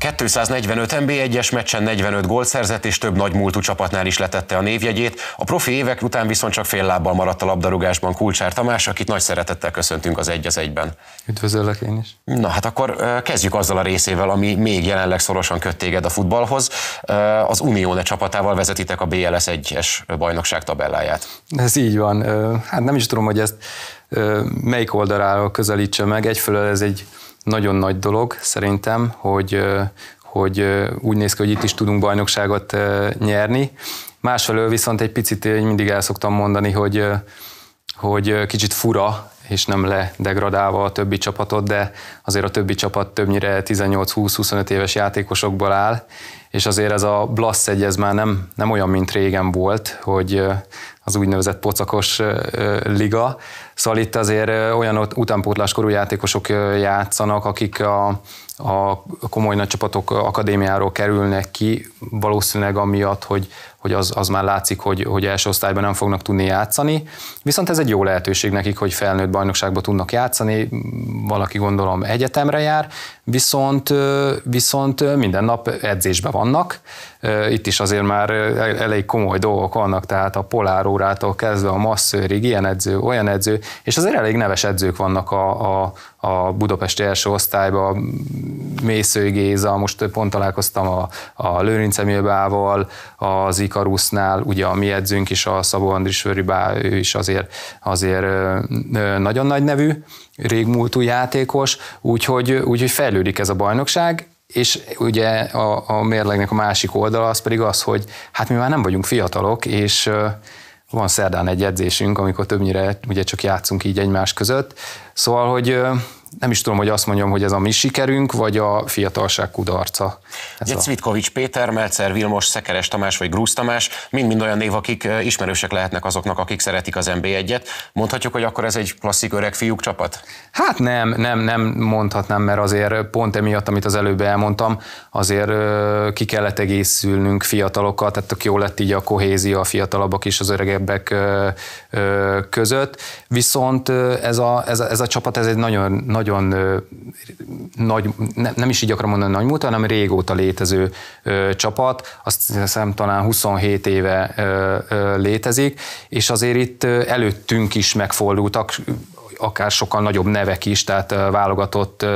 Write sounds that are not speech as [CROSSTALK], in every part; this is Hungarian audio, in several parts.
245 NB1-es meccsen 45 gólt szerzett, és több nagy múltú csapatnál is letette a névjegyét. A profi évek után viszont csak fél lábbal maradt a labdarúgásban Kulcsár Tamás, akit nagy szeretettel köszöntünk az egy az egyben. Üdvözöllek én is. Na hát akkor kezdjük azzal a részével, ami még jelenleg szorosan köt téged a futballhoz. Az Unióne csapatával vezetitek a BLS 1-es bajnokság tabelláját. Ez így van. Hát nem is tudom, hogy ezt melyik oldaláról közelítse meg. Egyfelől ez egy nagyon nagy dolog szerintem, hogy, hogy úgy néz ki, hogy itt is tudunk bajnokságot nyerni. Másfelől viszont egy picit én mindig el szoktam mondani, hogy, hogy kicsit fura, és nem ledegradálva a többi csapatot, de azért a többi csapat többnyire 18-20-25 éves játékosokból áll, és azért ez a Blasz egy, ez már nem, nem olyan, mint régen volt, hogy az úgynevezett pocakos liga. Szóval itt azért olyan utánpótláskorú játékosok játszanak, akik a, a komoly nagy csapatok akadémiáról kerülnek ki, valószínűleg amiatt, hogy, hogy az, az már látszik, hogy, hogy első osztályban nem fognak tudni játszani. Viszont ez egy jó lehetőség nekik, hogy felnőtt bajnokságban tudnak játszani, valaki gondolom egyetemre jár, viszont, viszont minden nap edzésben van vannak. Itt is azért már elég komoly dolgok vannak, tehát a polárórától kezdve a masszőrig, ilyen edző, olyan edző, és azért elég neves edzők vannak a, a, a budapesti első osztályban, Mésző Géza, most pont találkoztam a, a Lőrince Milbával, az Ikarusznál, ugye a mi edzőnk is, a Szabó Andris Vöribá, ő is azért, azért nagyon nagy nevű, régmúltú játékos, úgyhogy, úgyhogy fejlődik ez a bajnokság, és ugye a, a mérlegnek a másik oldala az pedig az, hogy hát mi már nem vagyunk fiatalok, és van szerdán egy edzésünk, amikor többnyire ugye csak játszunk így egymás között. Szóval, hogy nem is tudom, hogy azt mondjam, hogy ez a mi sikerünk, vagy a fiatalság kudarca. Ugye Cvitkovics Péter, Melcer Vilmos, Szekeres Tamás vagy Grúz Tamás, mind-mind olyan név, akik ismerősek lehetnek azoknak, akik szeretik az mb 1 et Mondhatjuk, hogy akkor ez egy klasszik öreg fiúk csapat? Hát nem, nem, nem mondhatnám, mert azért pont emiatt, amit az előbb elmondtam, azért ki kellett egészülnünk fiatalokat, tehát tök jó lett így a kohézia a fiatalabbak és az öregebbek között. Viszont ez a, ez a, ez a csapat, ez egy nagyon, nagyon nagy, ne, nem is így akarom mondani nagy múlt, hanem régóta létező ö, csapat, azt hiszem talán 27 éve ö, ö, létezik, és azért itt előttünk is megfordultak, akár sokkal nagyobb nevek is, tehát válogatott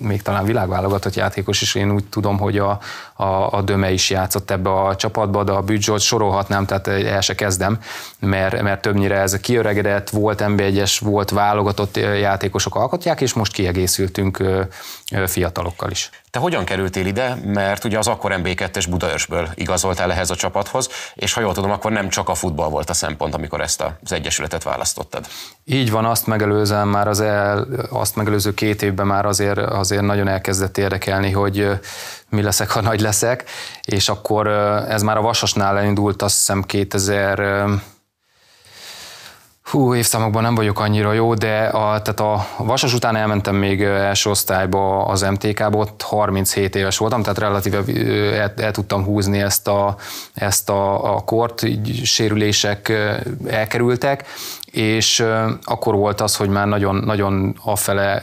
még talán világválogatott játékos is, én úgy tudom, hogy a, a, a Döme is játszott ebbe a csapatba, de a Bücsolt sorolhatnám, tehát eh, el se kezdem, mert, mert többnyire ez a kiöregedett, volt mb 1 volt válogatott eh, játékosok alkotják, és most kiegészültünk eh, fiatalokkal is. Te hogyan kerültél ide? Mert ugye az akkor MB2-es Budaörsből igazoltál ehhez a csapathoz, és ha jól tudom, akkor nem csak a futball volt a szempont, amikor ezt az egyesületet választottad. Így van, azt megelőzem már az el, azt megelőző két évben már azért azért nagyon elkezdett érdekelni, hogy mi leszek, ha nagy leszek, és akkor ez már a Vasasnál elindult, azt hiszem 2000 Hú, évszámokban nem vagyok annyira jó, de a, tehát a vasas után elmentem még első osztályba az MTK-ba, ott 37 éves voltam, tehát relatíve el, el tudtam húzni ezt a, ezt a, a kort, így sérülések elkerültek, és akkor volt az, hogy már nagyon, nagyon afele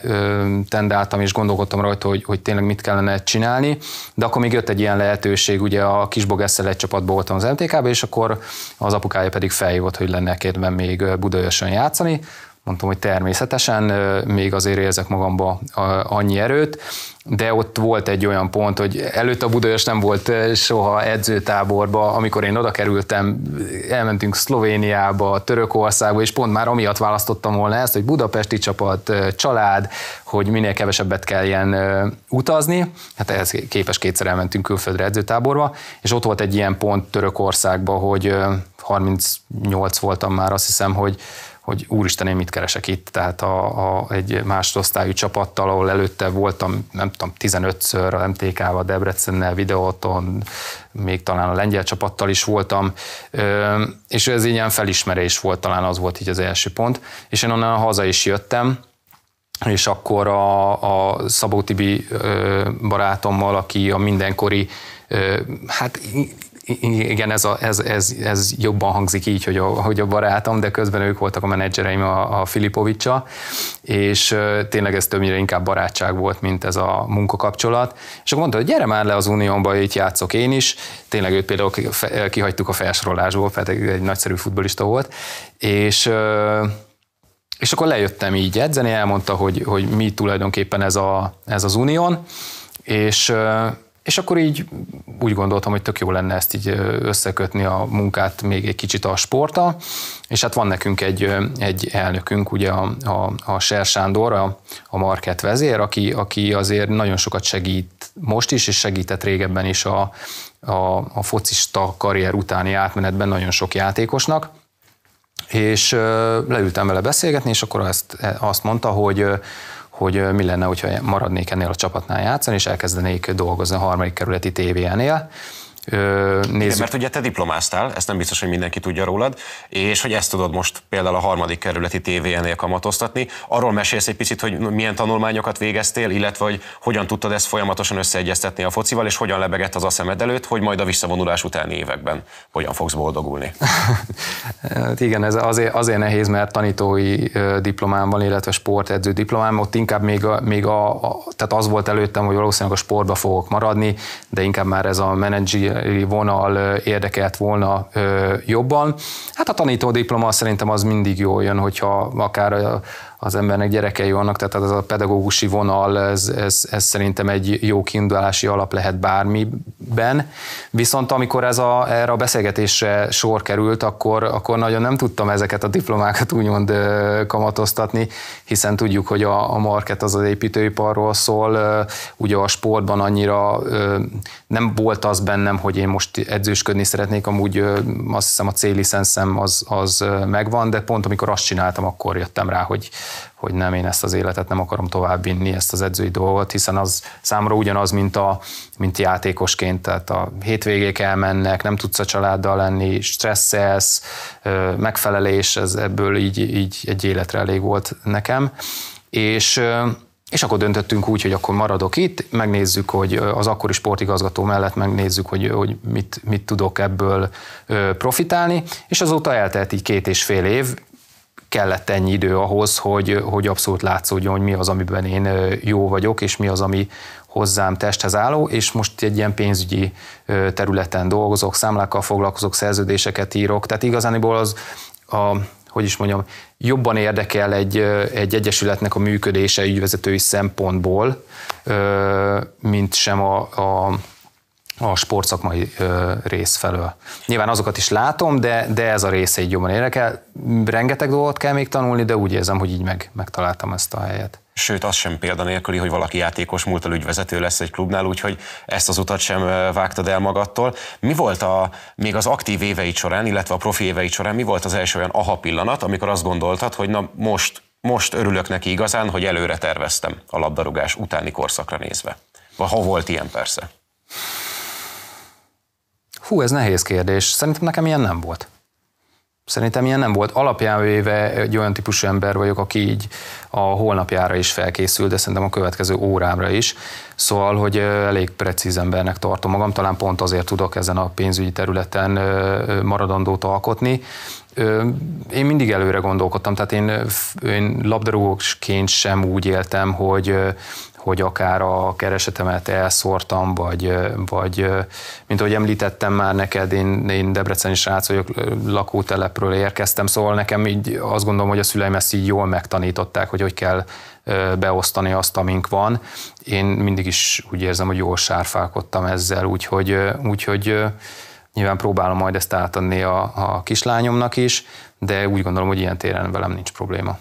tendáltam, és gondolkodtam rajta, hogy, hogy tényleg mit kellene csinálni, de akkor még jött egy ilyen lehetőség, ugye a Kisbogesszel egy csapatban voltam az mtk ban és akkor az apukája pedig felhívott, hogy lenne kedvem még Budajosan játszani, mondtam, hogy természetesen még azért érzek magamba annyi erőt, de ott volt egy olyan pont, hogy előtt a Budajos nem volt soha edzőtáborba, amikor én oda kerültem, elmentünk Szlovéniába, Törökországba, és pont már amiatt választottam volna ezt, hogy budapesti csapat, család, hogy minél kevesebbet kelljen utazni, hát ehhez képes kétszer elmentünk külföldre edzőtáborba, és ott volt egy ilyen pont Törökországba, hogy 38 voltam már, azt hiszem, hogy hogy úristen, én mit keresek itt, tehát a, a, egy másodosztályú csapattal, ahol előtte voltam, nem tudom, 15-ször a MTK-val, Debrecennel, Videóton, még talán a lengyel csapattal is voltam, ö, és ez ilyen felismerés volt, talán az volt így az első pont, és én onnan haza is jöttem, és akkor a, a Szabó Tibi barátommal, aki a mindenkori, hát igen, ez, a, ez, ez, ez jobban hangzik így, hogy a, hogy a barátom, de közben ők voltak a menedzsereim a, a Filipovicsa, és tényleg ez többnyire inkább barátság volt, mint ez a munkakapcsolat. És akkor mondta, hogy gyere már le az Uniónba, itt játszok én is. Tényleg őt például kihagytuk a felsorolásból, pedig egy nagyszerű futbolista volt. És és akkor lejöttem így edzeni, elmondta, hogy, hogy mi tulajdonképpen ez, a, ez az Unión, és és akkor így úgy gondoltam, hogy tök jó lenne ezt így összekötni a munkát még egy kicsit a sporta, és hát van nekünk egy, egy elnökünk, ugye a, a, a Ser Sándor, a, a market vezér, aki, aki azért nagyon sokat segít most is, és segített régebben is a, a, a focista karrier utáni átmenetben nagyon sok játékosnak, és leültem vele beszélgetni, és akkor azt, azt mondta, hogy hogy mi lenne, hogyha maradnék ennél a csapatnál játszani, és elkezdenék dolgozni a harmadik kerületi TVN-nél nézzük. Igen, mert ugye te diplomáztál, ezt nem biztos, hogy mindenki tudja rólad, és hogy ezt tudod most például a harmadik kerületi TVN-nél kamatoztatni. Arról mesélsz egy picit, hogy milyen tanulmányokat végeztél, illetve hogy hogyan tudtad ezt folyamatosan összeegyeztetni a focival, és hogyan lebegett az a szemed előtt, hogy majd a visszavonulás utáni években hogyan fogsz boldogulni. Hát igen, ez azért, azért nehéz, mert tanítói diplomám van, illetve sportedző diplomám, ott inkább még, a, még a, a, tehát az volt előttem, hogy valószínűleg a sportba fogok maradni, de inkább már ez a menedzsi, vonal érdekelt volna jobban. Hát a tanító diploma szerintem az mindig jó jön, hogyha akár az embernek gyerekei vannak, tehát ez a pedagógusi vonal, ez, ez, ez szerintem egy jó kiindulási alap lehet bármiben. Viszont amikor ez a, erre a beszélgetésre sor került, akkor, akkor nagyon nem tudtam ezeket a diplomákat úgymond kamatoztatni, hiszen tudjuk, hogy a, a market az az építőiparról szól, ugye a sportban annyira nem volt az bennem, hogy én most edzősködni szeretnék, amúgy azt hiszem a céli az, az megvan, de pont amikor azt csináltam, akkor jöttem rá, hogy, hogy nem, én ezt az életet nem akarom továbbvinni, ezt az edzői dolgot, hiszen az számra ugyanaz, mint, a, mint játékosként, tehát a hétvégék elmennek, nem tudsz a családdal lenni, stresszelsz, megfelelés, ez ebből így, így egy életre elég volt nekem, és és akkor döntöttünk úgy, hogy akkor maradok itt, megnézzük, hogy az akkori sportigazgató mellett megnézzük, hogy, hogy mit, mit tudok ebből profitálni, és azóta eltelt így két és fél év, kellett ennyi idő ahhoz, hogy, hogy abszolút látszódjon, hogy mi az, amiben én jó vagyok, és mi az, ami hozzám testhez álló, és most egy ilyen pénzügyi területen dolgozok, számlákkal foglalkozok, szerződéseket írok, tehát igazániból az a, hogy is mondjam, jobban érdekel egy, egy egyesületnek a működése ügyvezetői szempontból, mint sem a, a a sportszakmai rész felől. Nyilván azokat is látom, de, de ez a rész egy jobban érdekel. Rengeteg dolgot kell még tanulni, de úgy érzem, hogy így meg, megtaláltam ezt a helyet. Sőt, az sem nélküli, hogy valaki játékos múltal ügyvezető lesz egy klubnál, úgyhogy ezt az utat sem vágtad el magadtól. Mi volt a, még az aktív éveid során, illetve a profi éveid során, mi volt az első olyan aha pillanat, amikor azt gondoltad, hogy na most, most örülök neki igazán, hogy előre terveztem a labdarúgás utáni korszakra nézve? Vagy ha volt ilyen persze? Hú, ez nehéz kérdés. Szerintem nekem ilyen nem volt. Szerintem ilyen nem volt. Alapján véve egy olyan típusú ember vagyok, aki így a holnapjára is felkészül, de szerintem a következő órámra is. Szóval, hogy elég precíz embernek tartom magam, talán pont azért tudok ezen a pénzügyi területen maradandót alkotni. Én mindig előre gondolkodtam, tehát én, én labdarúgóként sem úgy éltem, hogy hogy akár a keresetemet elszórtam, vagy, vagy mint ahogy említettem már neked, én, én Debreceni srác vagyok, lakótelepről érkeztem, szóval nekem így azt gondolom, hogy a szüleim ezt így jól megtanították, hogy hogy kell beosztani azt, amink van. Én mindig is úgy érzem, hogy jól sárfálkodtam ezzel, úgyhogy, úgyhogy nyilván próbálom majd ezt átadni a, a kislányomnak is, de úgy gondolom, hogy ilyen téren velem nincs probléma.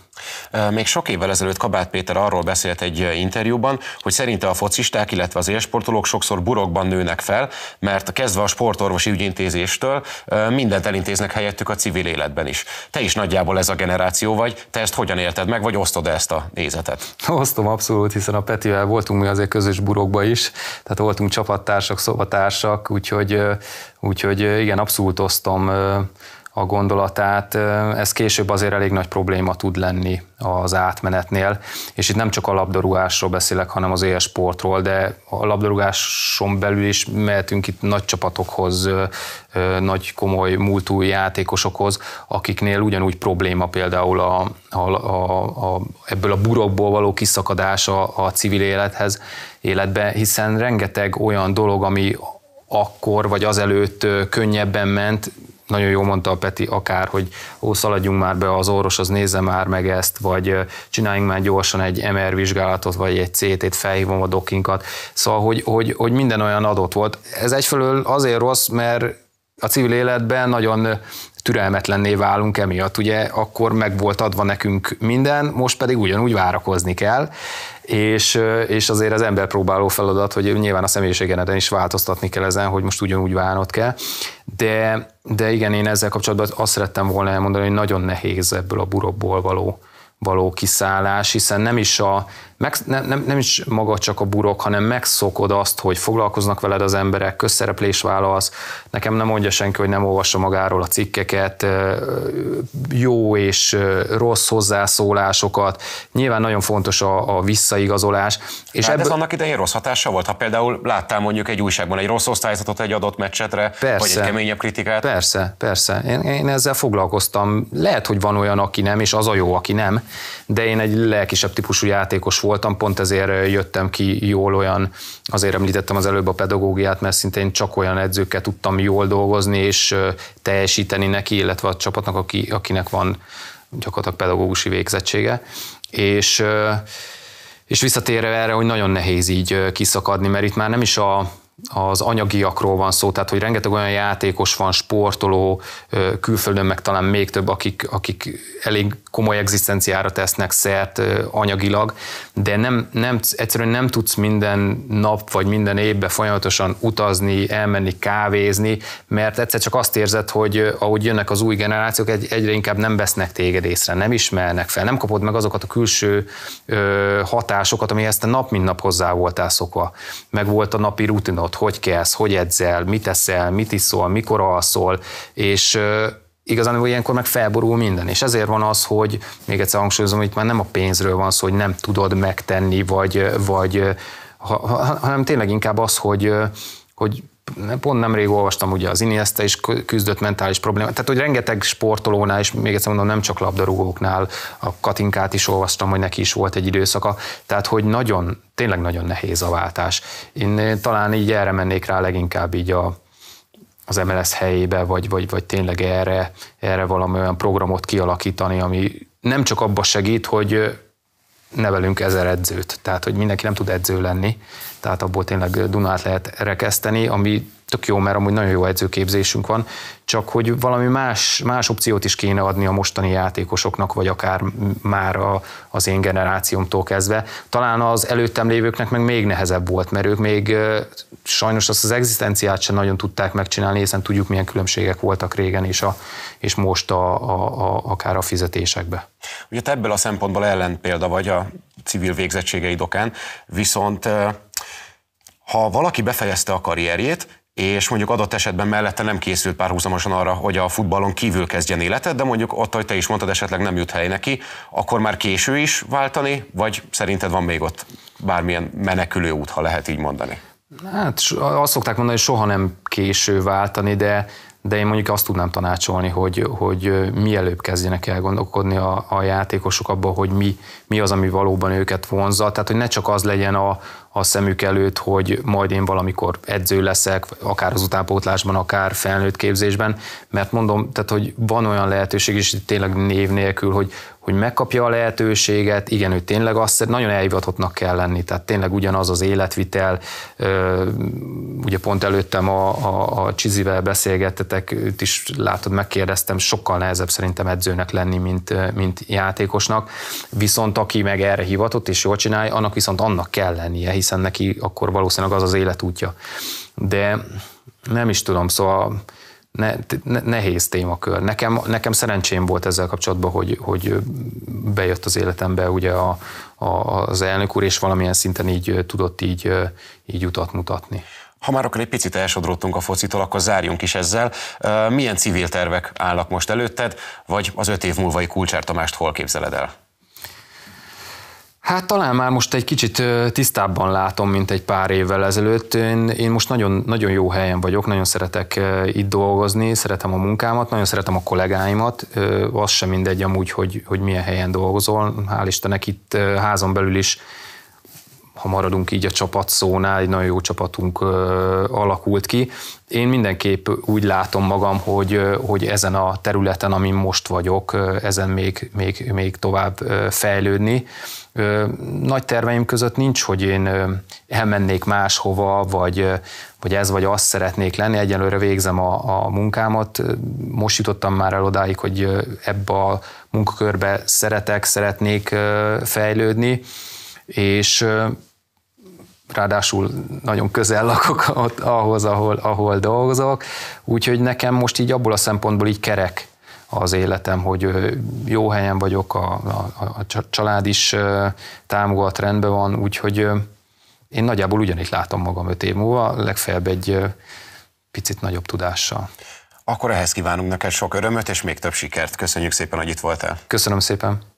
Még sok évvel ezelőtt Kabát Péter arról beszélt egy interjúban, hogy szerinte a focisták, illetve az élsportolók sokszor burokban nőnek fel, mert kezdve a sportorvosi ügyintézéstől mindent elintéznek helyettük a civil életben is. Te is nagyjából ez a generáció vagy, te ezt hogyan élted meg, vagy osztod -e ezt a nézetet? Osztom abszolút, hiszen a Petivel voltunk mi azért közös burokba is, tehát voltunk csapattársak, szobatársak, úgyhogy, úgyhogy igen, abszolút osztom a gondolatát, ez később azért elég nagy probléma tud lenni az átmenetnél, és itt nem csak a labdarúgásról beszélek, hanem az élsportról, de a labdarúgáson belül is mehetünk itt nagy csapatokhoz, nagy komoly múltú játékosokhoz, akiknél ugyanúgy probléma például a, a, a, a, ebből a burokból való kiszakadás a, a civil élethez, életbe, hiszen rengeteg olyan dolog, ami akkor vagy azelőtt könnyebben ment, nagyon jól mondta a Peti akár, hogy ó, szaladjunk már be az orvos, az nézze már meg ezt, vagy csináljunk már gyorsan egy MR vizsgálatot, vagy egy CT-t, felhívom a dokinkat. Szóval, hogy, hogy, hogy minden olyan adott volt. Ez egyfelől azért rossz, mert a civil életben nagyon türelmetlenné válunk emiatt. Ugye akkor meg volt adva nekünk minden, most pedig ugyanúgy várakozni kell, és, és azért az ember próbáló feladat, hogy nyilván a személyiségeneden is változtatni kell ezen, hogy most ugyanúgy várnod kell de, de igen, én ezzel kapcsolatban azt szerettem volna elmondani, hogy nagyon nehéz ebből a burokból való való kiszállás, hiszen nem is, a, meg, nem, nem, nem is maga csak a burok, hanem megszokod azt, hogy foglalkoznak veled az emberek, közszereplés válasz. Nekem nem mondja senki, hogy nem olvassa magáról a cikkeket, jó és rossz hozzászólásokat. Nyilván nagyon fontos a, a visszaigazolás. És hát ebből... ez annak idején rossz hatása volt? Ha például láttál mondjuk egy újságban egy rossz osztályzatot egy adott meccsetre, persze, vagy egy keményebb kritikát? Persze, persze. Én, én ezzel foglalkoztam. Lehet, hogy van olyan, aki nem, és az a jó, aki nem de én egy lelkisebb típusú játékos voltam, pont ezért jöttem ki jól olyan, azért említettem az előbb a pedagógiát, mert szintén csak olyan edzőkkel tudtam jól dolgozni és teljesíteni neki, illetve a csapatnak, aki, akinek van gyakorlatilag pedagógusi végzettsége. És és visszatérve erre, hogy nagyon nehéz így kiszakadni, mert itt már nem is a, az anyagiakról van szó, tehát hogy rengeteg olyan játékos van, sportoló, külföldön meg talán még több, akik, akik elég komoly egzisztenciára tesznek szert anyagilag, de nem, nem, egyszerűen nem tudsz minden nap vagy minden évben folyamatosan utazni, elmenni, kávézni, mert egyszer csak azt érzed, hogy ahogy jönnek az új generációk, egy, egyre inkább nem vesznek téged észre, nem ismernek fel, nem kapod meg azokat a külső hatásokat, amihez te nap mint nap hozzá voltál szokva, meg volt a napi rutinod, csinálod, hogy kelsz, hogy edzel, mit eszel, mit iszol, mikor alszol, és igazán hogy ilyenkor meg felborul minden. És ezért van az, hogy még egyszer hangsúlyozom, hogy itt már nem a pénzről van szó, hogy nem tudod megtenni, vagy, vagy ha, ha, hanem tényleg inkább az, hogy, hogy pont nemrég olvastam, ugye az Iniesta is küzdött mentális problémát, tehát hogy rengeteg sportolónál, és még egyszer mondom, nem csak labdarúgóknál, a Katinkát is olvastam, hogy neki is volt egy időszaka, tehát hogy nagyon, tényleg nagyon nehéz a váltás. Én talán így erre mennék rá leginkább így a, az MLS helyébe, vagy, vagy, vagy tényleg erre, erre valami olyan programot kialakítani, ami nem csak abba segít, hogy nevelünk ezer edzőt, tehát hogy mindenki nem tud edző lenni, tehát abból tényleg Dunát lehet rekeszteni, ami tök jó, mert amúgy nagyon jó edzőképzésünk van, csak hogy valami más, más opciót is kéne adni a mostani játékosoknak, vagy akár már a, az én generációmtól kezdve. Talán az előttem lévőknek meg még nehezebb volt, mert ők még sajnos azt az egzisztenciát sem nagyon tudták megcsinálni, hiszen tudjuk, milyen különbségek voltak régen és, a, és most a, a, a, akár a fizetésekbe. Ugye te ebből a szempontból példa vagy a civil végzettségei viszont ha valaki befejezte a karrierjét, és mondjuk adott esetben mellette nem készült párhuzamosan arra, hogy a futballon kívül kezdjen életet, de mondjuk ott, hogy te is mondtad, esetleg nem jut hely neki, akkor már késő is váltani, vagy szerinted van még ott bármilyen menekülő út, ha lehet így mondani? Hát azt szokták mondani, hogy soha nem késő váltani, de de én mondjuk azt tudnám tanácsolni, hogy, hogy mielőbb kezdjenek el gondolkodni a, a játékosok abban, hogy mi, mi az, ami valóban őket vonzza, tehát hogy ne csak az legyen a, a szemük előtt, hogy majd én valamikor edző leszek, akár az utánpótlásban, akár felnőtt képzésben, mert mondom, tehát hogy van olyan lehetőség is tényleg név nélkül, hogy hogy megkapja a lehetőséget, igen, ő tényleg azt nagyon elhivatottnak kell lenni, tehát tényleg ugyanaz az életvitel, ugye pont előttem a, a, a Csizivel beszélgettetek, őt is látod, megkérdeztem, sokkal nehezebb szerintem edzőnek lenni, mint, mint játékosnak, viszont aki meg erre hivatott és jól csinálja, annak viszont annak kell lennie, hiszen neki akkor valószínűleg az az életútja. De nem is tudom, szóval ne, ne, nehéz témakör. Nekem, nekem szerencsém volt ezzel kapcsolatban, hogy, hogy bejött az életembe ugye a, a, az elnök úr, és valamilyen szinten így tudott így, így utat mutatni. Ha már akkor egy picit elsodródtunk a focitól, akkor zárjunk is ezzel. Milyen civil tervek állnak most előtted, vagy az öt év múlvai Kulcsár Tamást hol képzeled el? Hát talán már most egy kicsit tisztábban látom, mint egy pár évvel ezelőtt. Én, én most nagyon, nagyon jó helyen vagyok, nagyon szeretek itt dolgozni, szeretem a munkámat, nagyon szeretem a kollégáimat. Az sem mindegy amúgy, hogy, hogy milyen helyen dolgozol. Hál' Istennek itt házon belül is ha maradunk így a szónál, egy nagyon jó csapatunk alakult ki. Én mindenképp úgy látom magam, hogy, hogy ezen a területen, amin most vagyok, ezen még, még, még tovább fejlődni. Nagy terveim között nincs, hogy én elmennék máshova, vagy, vagy ez vagy azt szeretnék lenni. Egyelőre végzem a, a munkámat. Most jutottam már el odáig, hogy ebbe a munkakörbe szeretek, szeretnék fejlődni, és ráadásul nagyon közel lakok [LAUGHS] ott, ahhoz, ahol, ahol dolgozok, úgyhogy nekem most így abból a szempontból így kerek az életem, hogy jó helyen vagyok, a, a, a család is támogat, rendben van, úgyhogy én nagyjából ugyanígy látom magam öt év múlva, legfeljebb egy picit nagyobb tudással. Akkor ehhez kívánunk neked sok örömöt és még több sikert. Köszönjük szépen, hogy itt voltál. Köszönöm szépen.